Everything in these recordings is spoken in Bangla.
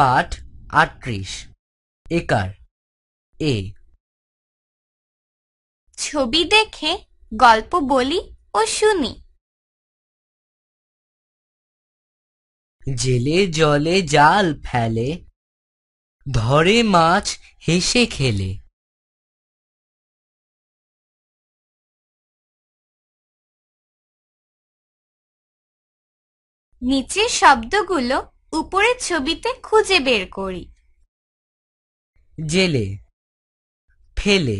পাঠ আটত্রিশ একার এ ছবি দেখে গল্প বলি ও শুনি জেলে জলে জাল ফেলে ধরে মাছ হেসে খেলে নিচের শব্দগুলো উপরের ছবিতে খুঁজে বের করি জেলে ফেলে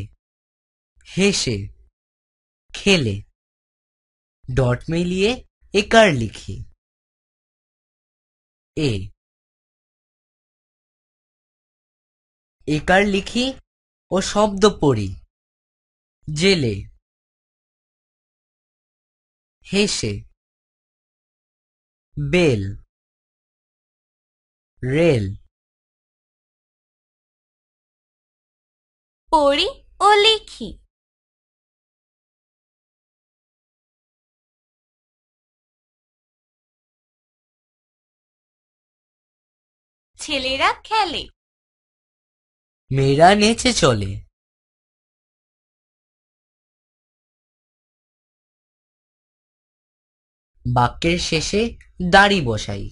হেসে খেলে ডট মিলিয়ে একার লিখি এ একার লিখি ও শব্দ পড়ি জেলে হেসে বেল রেল পড়ি ও লিখি ছেলেরা খেলে মেয়েরা নেচে চলে বাক্যের শেষে দাড়ি বসাই